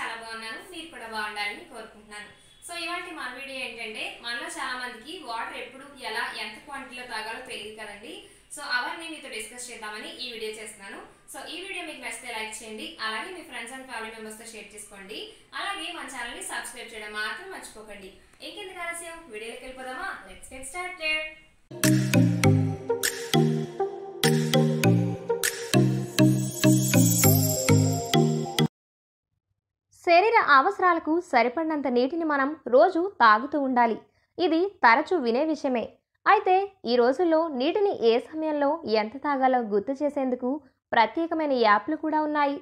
చాలా బాగున్నాను మీరు కూడా బాగుండాలని కోరుకుంటున్నాను సో ఇవాటి మన వీడియో ఏంటంటే మనలో చాలా మందికి వాటర్ ఎప్పుడు ఎలా ఎంత క్వాంటిటీలో తాగాలో తెలియదు కదండి సో అవన్నీ మీతో డిస్కస్ చేద్దామని ఈ వీడియో చేస్తున్నాను సో ఈ వీడియో మీకు నచ్చితే లైక్ చేయండి అలాగే మీ ఫ్రెండ్స్ అండ్ ఫ్యామిలీ మెంబర్స్తో షేర్ చేసుకోండి అలాగే మన ఛానల్ని సబ్స్క్రైబ్ చేయడం మాత్రం మర్చిపోకండి ఇంకెందుకు ఆలస్యం వీడియోకి వెళ్ళిపోదామా లెట్స్ గెట్ స్టార్టెడ్ అవసరాలకు సరిపడినంత నీటిని మనం రోజు తాగుతూ ఉండాలి ఇది తరచూ వినే విషయమే అయితే ఈ రోజుల్లో నీటిని ఏ సమయంలో ఎంత తాగాలో గుర్తు చేసేందుకు ప్రత్యేకమైన యాప్లు కూడా ఉన్నాయి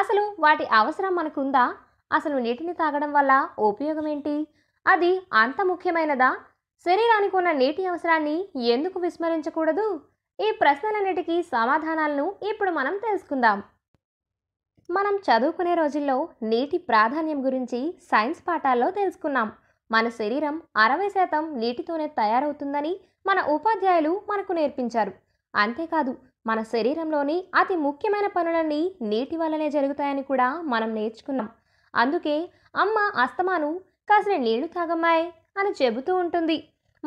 అసలు వాటి అవసరం మనకుందా అసలు నీటిని తాగడం వల్ల ఉపయోగం ఏంటి అది అంత ముఖ్యమైనదా శరీరానికి ఉన్న నీటి అవసరాన్ని ఎందుకు విస్మరించకూడదు ఈ ప్రశ్నలన్నిటికీ సమాధానాలను ఇప్పుడు మనం తెలుసుకుందాం మనం చదువుకునే రోజుల్లో నీటి ప్రాధాన్యం గురించి సైన్స్ పాఠాల్లో తెలుసుకున్నాం మన శరీరం అరవై శాతం నీటితోనే తయారవుతుందని మన ఉపాధ్యాయులు మనకు నేర్పించారు అంతేకాదు మన శరీరంలోని అతి ముఖ్యమైన పనులన్నీ నీటి వల్లనే జరుగుతాయని కూడా మనం నేర్చుకున్నాం అందుకే అమ్మ అస్తమాను కాసిన నీళ్లు తాగమ్మాయ్ అని చెబుతూ ఉంటుంది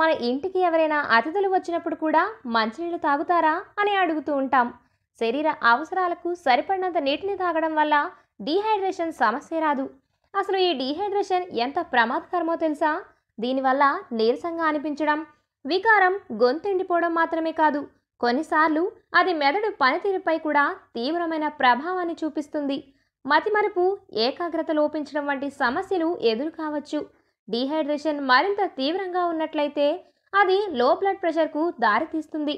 మన ఇంటికి ఎవరైనా అతిథులు వచ్చినప్పుడు కూడా మంచినీళ్ళు తాగుతారా అని అడుగుతూ ఉంటాం శరీర అవసరాలకు సరిపడినంత నీటిని తాగడం వల్ల డీహైడ్రేషన్ సమస్య రాదు అసలు ఈ డీహైడ్రేషన్ ఎంత ప్రమాదకరమో తెలుసా దీనివల్ల నీరసంగా అనిపించడం వికారం గొంతుండిపోవడం మాత్రమే కాదు కొన్నిసార్లు అది మెదడు పనితీరుపై కూడా తీవ్రమైన ప్రభావాన్ని చూపిస్తుంది మతిమరుపు ఏకాగ్రత లోపించడం వంటి సమస్యలు ఎదురు కావచ్చు డీహైడ్రేషన్ మరింత తీవ్రంగా ఉన్నట్లయితే అది లో బ్లడ్ ప్రెషర్కు దారితీస్తుంది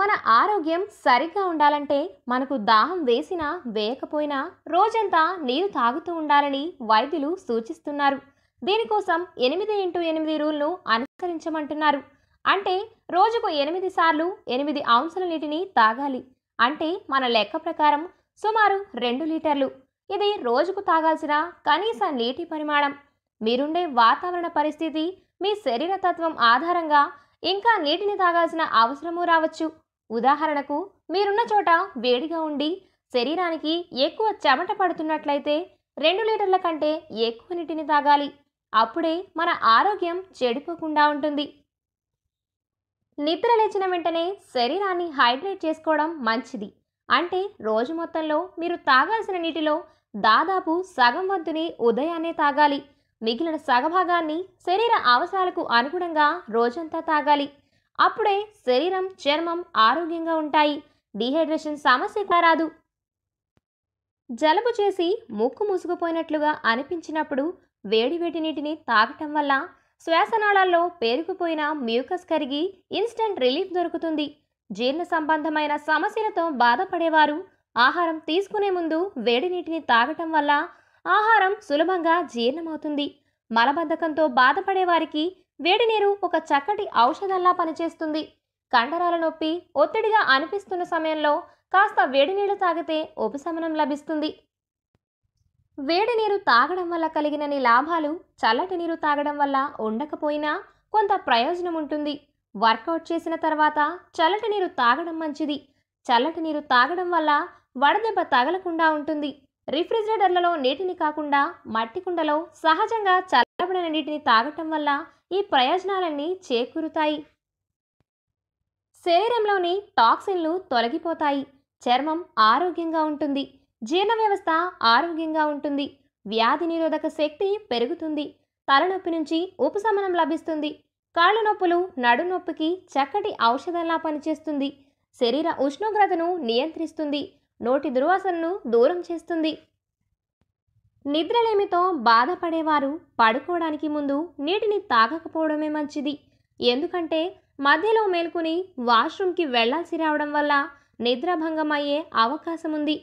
మన ఆరోగ్యం సరిగ్గా ఉండాలంటే మనకు దాహం వేసినా వేయకపోయినా రోజంతా నీరు తాగుతూ ఉండాలని వైద్యులు సూచిస్తున్నారు దీనికోసం ఎనిమిది ఇంటూ ఎనిమిది రూల్ను అనుసరించమంటున్నారు అంటే రోజుకు ఎనిమిది సార్లు ఎనిమిది అంశాల నీటిని తాగాలి అంటే మన లెక్క ప్రకారం సుమారు రెండు లీటర్లు ఇది రోజుకు తాగాల్సిన కనీస నీటి పరిమాణం మీరుండే వాతావరణ పరిస్థితి మీ శరీర తత్వం ఆధారంగా ఇంకా నీటిని తాగాల్సిన అవసరము రావచ్చు ఉదాహరణకు మీరున్న చోట వేడిగా ఉండి శరీరానికి ఎక్కువ చెమట పడుతున్నట్లయితే రెండు లీటర్ల కంటే ఎక్కువ నీటిని తాగాలి అప్పుడే మన ఆరోగ్యం చెడిపోకుండా ఉంటుంది నిద్ర లేచిన వెంటనే శరీరాన్ని హైడ్రేట్ చేసుకోవడం మంచిది అంటే రోజు మొత్తంలో మీరు తాగాల్సిన నీటిలో దాదాపు సగం వంతుని ఉదయాన్నే తాగాలి మిగిలిన సగభాగాన్ని శరీర అవసరాలకు అనుగుణంగా రోజంతా తాగాలి అప్పుడే శరీరం చర్మం ఆరోగ్యంగా ఉంటాయి డిహైడ్రేషన్ సమస్య కూడా రాదు జలుబు చేసి ముక్కు మూసుకుపోయినట్లుగా అనిపించినప్పుడు వేడివేడి నీటిని తాగటం వల్ల శ్వాసనాళాల్లో పేరుకుపోయిన మ్యూకస్ కరిగి ఇన్స్టెంట్ రిలీఫ్ దొరుకుతుంది జీర్ణ సంబంధమైన సమస్యలతో బాధపడేవారు ఆహారం తీసుకునే ముందు వేడి నీటిని తాగటం వల్ల ఆహారం సులభంగా జీర్ణమవుతుంది మలబద్ధకంతో బాధపడేవారికి వేడి నీరు ఒక చక్కటి ఔషధంలా పనిచేస్తుంది కండరాల నొప్పి ఒత్తిడిగా అనిపిస్తున్న సమయంలో కాస్త వేడి నీళ్లు తాగితే ఉపశమనం లభిస్తుంది వేడి నీరు తాగడం వల్ల కలిగినన్ని లాభాలు చల్లటి నీరు తాగడం వల్ల ఉండకపోయినా కొంత ప్రయోజనం ఉంటుంది వర్కౌట్ చేసిన తర్వాత చల్లటి నీరు తాగడం మంచిది చల్లటి నీరు తాగడం వల్ల వడదెబ్బ తగలకుండా ఉంటుంది రిఫ్రిజిరేటర్లలో నీటిని కాకుండా మట్టి కుండలో సహజంగా చల్లబడిన నీటిని తాగటం వల్ల ఈ ప్రయోజనాలన్నీ చేకూరుతాయి శరీరంలోని టాక్సిన్లు తొలగిపోతాయి చర్మం ఆరోగ్యంగా ఉంటుంది జీర్ణ వ్యవస్థ ఆరోగ్యంగా ఉంటుంది వ్యాధి నిరోధక శక్తి పెరుగుతుంది తలనొప్పి నుంచి ఉపశమనం లభిస్తుంది కాళ్ళు నొప్పులు నడునొప్పికి చక్కటి ఔషధంలా పనిచేస్తుంది శరీర ఉష్ణోగ్రతను నియంత్రిస్తుంది నోటి దుర్వాసనను దూరం చేస్తుంది నిద్రలేమితో బాధపడేవారు పడుకోవడానికి ముందు నీటిని తాగకపోవడమే మంచిది ఎందుకంటే మధ్యలో మేల్కొని వాష్రూమ్కి వెళ్లాల్సి రావడం వల్ల నిద్రాభంగం అయ్యే అవకాశం ఉంది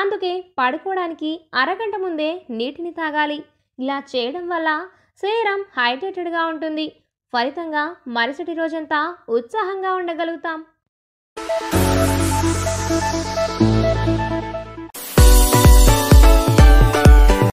అందుకే పడుకోవడానికి అరగంట ముందే నీటిని తాగాలి ఇలా చేయడం వల్ల శరీరం హైడ్రేటెడ్గా ఉంటుంది ఫలితంగా మరుసటి రోజంతా ఉత్సాహంగా ఉండగలుగుతాం